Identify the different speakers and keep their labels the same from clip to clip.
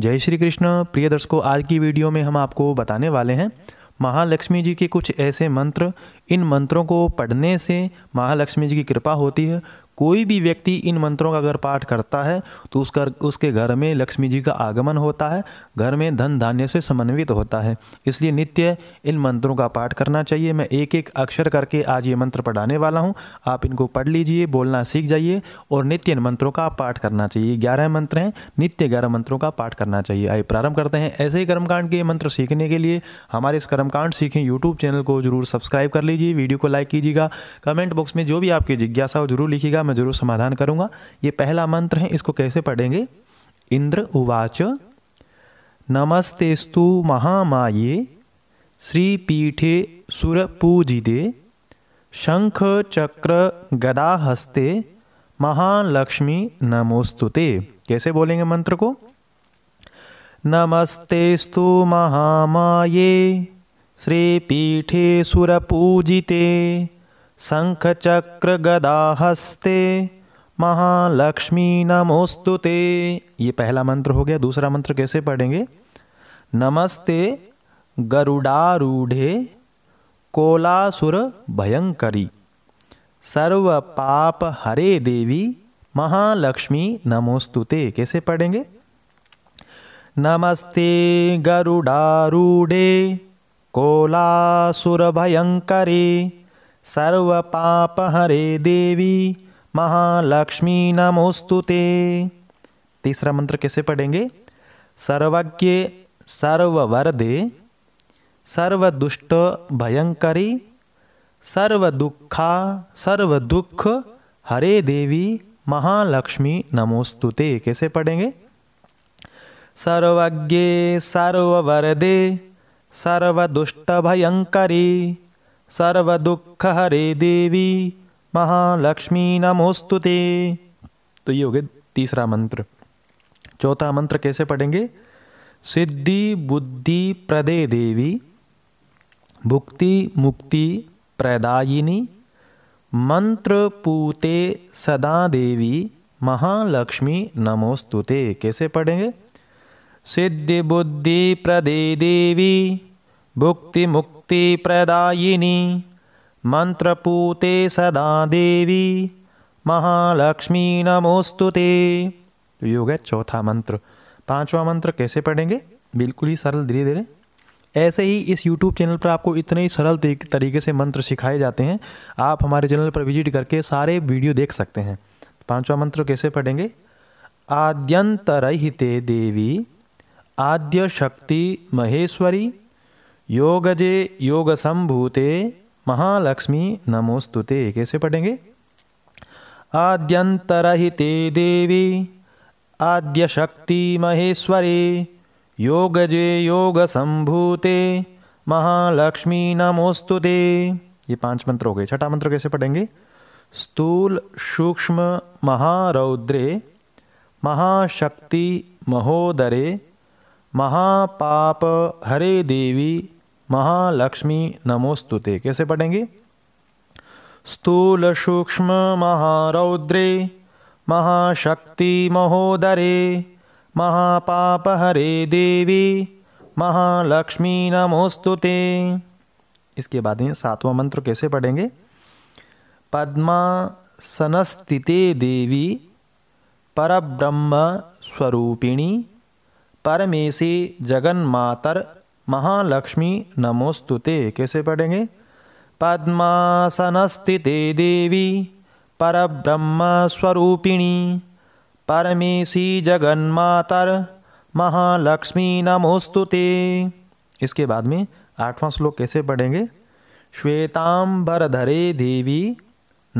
Speaker 1: जय श्री कृष्ण प्रिय दर्शकों आज की वीडियो में हम आपको बताने वाले हैं महालक्ष्मी जी के कुछ ऐसे मंत्र इन मंत्रों को पढ़ने से महालक्ष्मी जी की कृपा होती है कोई भी व्यक्ति इन मंत्रों का अगर पाठ करता है तो उसका उसके घर में लक्ष्मी जी का आगमन होता है घर में धन धान्य से समन्वित होता है इसलिए नित्य इन मंत्रों का पाठ करना चाहिए मैं एक एक अक्षर करके आज ये मंत्र पढ़ाने वाला हूँ आप इनको पढ़ लीजिए बोलना सीख जाइए और नित्य इन मंत्रों का पाठ करना चाहिए ग्यारह मंत्र हैं नित्य ग्यारह मंत्रों का पाठ करना चाहिए आइए प्रारंभ करते हैं ऐसे ही कर्मकांड के मंत्र सीखने के लिए हमारे इस कर्मकांड सीखें यूट्यूब चैनल को जरूर सब्सक्राइब कर लीजिए वीडियो को लाइक कीजिएगा कमेंट बॉक्स में जो भी आपकी जिज्ञासा हो जरूर लिखिएगा मैं जरूर समाधान करूंगा ये पहला मंत्र है इसको कैसे पढ़ेंगे इंद्र उवाच नमस्तेस्तु महामाये श्रीपीठे सुरपूजिते शंख चक्र गदा हस्ते महालक्ष्मी नमोस्तुते कैसे बोलेंगे मंत्र को नमस्तेस्तु महामाये श्रीपीठे सुरपूजिते शंखचक्र हस्ते महालक्ष्मी नमोस्तु ते ये पहला मंत्र हो गया दूसरा मंत्र कैसे पढ़ेंगे नमस्ते गरुडारूढ़े कोलासुर भयंकरी सर्व पाप हरे देवी महालक्ष्मी नमोस्तुते कैसे पढ़ेंगे नमस्ते गरुडारूढ़े कोलासुर भयंकरी सर्वपापहरे देवी महालक्ष्मी नमोस्तु ते तीसरा मंत्र कैसे पढ़ेंगे सर्वज्ञ सर्ववरदे सर्वदुष्ट भयंकरी सर्वदुखा सर्वदुख हरे देवी महालक्ष्मी नमोस्तुते कैसे पढ़ेंगे सर्वज्ञे सर्ववरदे सर्वदुष्ट भयंकरी सर्वदुख हरे देवी महालक्ष्मी नमोस्तु ते तो ये हो गया तीसरा मंत्र चौथा मंत्र कैसे पढ़ेंगे सिद्धि बुद्धि प्रदे देवी भुक्ति मुक्ति प्रदायिनी मंत्र पूते सदा देवी महालक्ष्मी नमोस्तुते कैसे पढ़ेंगे सिद्धि बुद्धि प्रदे देवी भुक्ति मुक्ति प्रदायिनी मंत्रपूते सदा देवी महालक्ष्मी नमोस्तु ते तो योग है चौथा मंत्र पांचवा मंत्र कैसे पढ़ेंगे बिल्कुल ही सरल धीरे धीरे ऐसे ही इस यूट्यूब चैनल पर आपको इतने ही सरल तरीके से मंत्र सिखाए जाते हैं आप हमारे चैनल पर विजिट करके सारे वीडियो देख सकते हैं पांचवा मंत्र कैसे पढ़ेंगे आद्यंतरहिते देवी आद्य शक्ति महेश्वरी योगजे योग संभूते महालक्ष्मी नमोस्तुते कैसे पढ़ेंगे आद्यंतरहिते देवी आद्य शक्ति महेश्वरी योगजे योग संभूते महालक्ष्मी नमोस्तुते ये पांच मंत्र हो गए छठा मंत्र कैसे पढ़ेंगे स्थूल सूक्ष्म महारौद्रे महाशक्ति महोदरे महापाप हरे देवी महालक्ष्मी नमोस्तुते कैसे पढ़ेंगे स्थूल सूक्ष्म महारौद्रे महाशक्ति महोदरे महापाप हरे देवी महालक्ष्मी नमोस्तुते इसके बाद में सातवां मंत्र कैसे पढ़ेंगे सनस्तिते देवी परब्रह्म स्वरूपिणी परमेशी जगन्मातर महालक्ष्मी नमोस्तुते कैसे पढ़ेंगे पद्मासनस्थिते देवी परब्रह्म स्वरूपिणी परमेशी जगन्मातर महालक्ष्मी नमोस्तुते इसके बाद में आठवां श्लोक कैसे पढ़ेंगे श्वेतांबरधरे देवी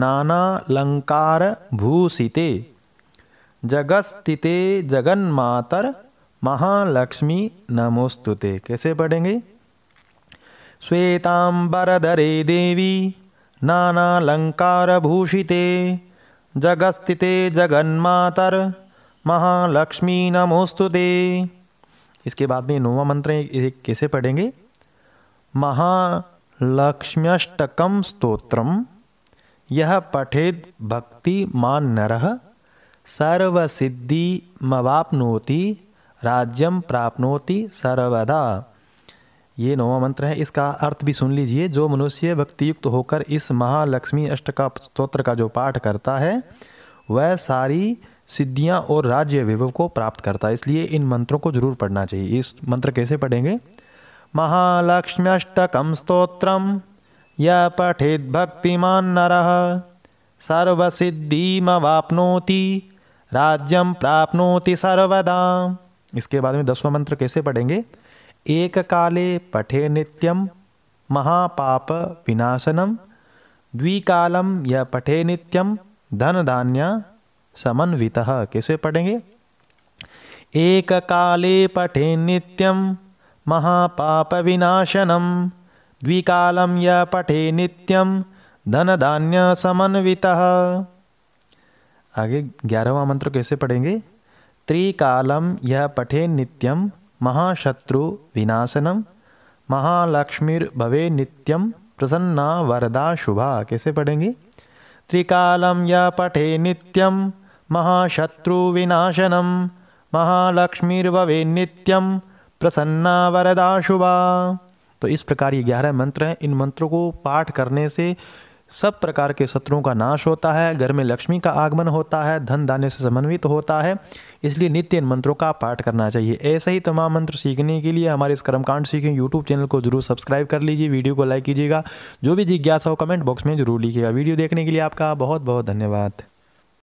Speaker 1: नाना लंकार भूषिते जगस्थिते जगन्मातर महालक्ष्मी नमोस्तुते कैसे पढ़ेंगे श्वेतांबरधरे देवी भूषिते जगस्तिते जगन्मातर महालक्ष्मी नमोस्तु इसके बाद में नौवा मंत्र कैसे पढ़ेंगे महालक्ष्म्यष्टकम स्तोत्रम यह पठेद भक्ति मान नर सर्वसिद्धि मवापनोति राज्यम प्राप्नोति सर्वदा ये नौवा मंत्र है इसका अर्थ भी सुन लीजिए जो मनुष्य भक्तियुक्त होकर इस महालक्ष्मी अष्ट का स्त्रोत्र का जो पाठ करता है वह सारी सिद्धियां और राज्य विभव को प्राप्त करता है इसलिए इन मंत्रों को जरूर पढ़ना चाहिए इस मंत्र कैसे पढ़ेंगे अष्टकम स्त्रोत्र यह पठित भक्तिमान नर सर्वसिद्धिमवापनोति राज्यम प्राप्नोति सर्वदा इसके बाद में दसवां मंत्र कैसे पढ़ेंगे एक काले पठे नित्यम महापाप विनाशनम द्विकालम या पठे नित्यम धन धान्य समन्वित कैसे पढ़ेंगे एक काले पठे नित्यम महापाप विनाशनम द्विकालम या पठे नित्यम धन धान्य समन्वित आगे ग्यारहवा मंत्र कैसे पढ़ेंगे त्रिकालम यह पठे विनाशनम महाशत्रुविनाशनं महालक्ष्मीर्भवे नित्यम प्रसन्ना वरदा शुभा कैसे पढ़ेंगे त्रिकालम यह पठे नित्यम महाशत्रुविनाशनम महालक्ष्मीर्भवे नित्यम प्रसन्ना वरदा शुभा तो इस प्रकार ये ग्यारह मंत्र हैं इन मंत्रों को पाठ करने से सब प्रकार के शत्रुओं का नाश होता है घर में लक्ष्मी का आगमन होता है धन दाने से समन्वित होता है इसलिए नित्य इन मंत्रों का पाठ करना चाहिए ऐसे ही तमाम मंत्र सीखने के लिए हमारे इस कर्मकांड सीखें यूट्यूब चैनल को जरूर सब्सक्राइब कर लीजिए वीडियो को लाइक कीजिएगा जो भी जिज्ञासा हो कमेंट बॉक्स में जरूर लिखिएगा वीडियो देखने के लिए आपका बहुत बहुत धन्यवाद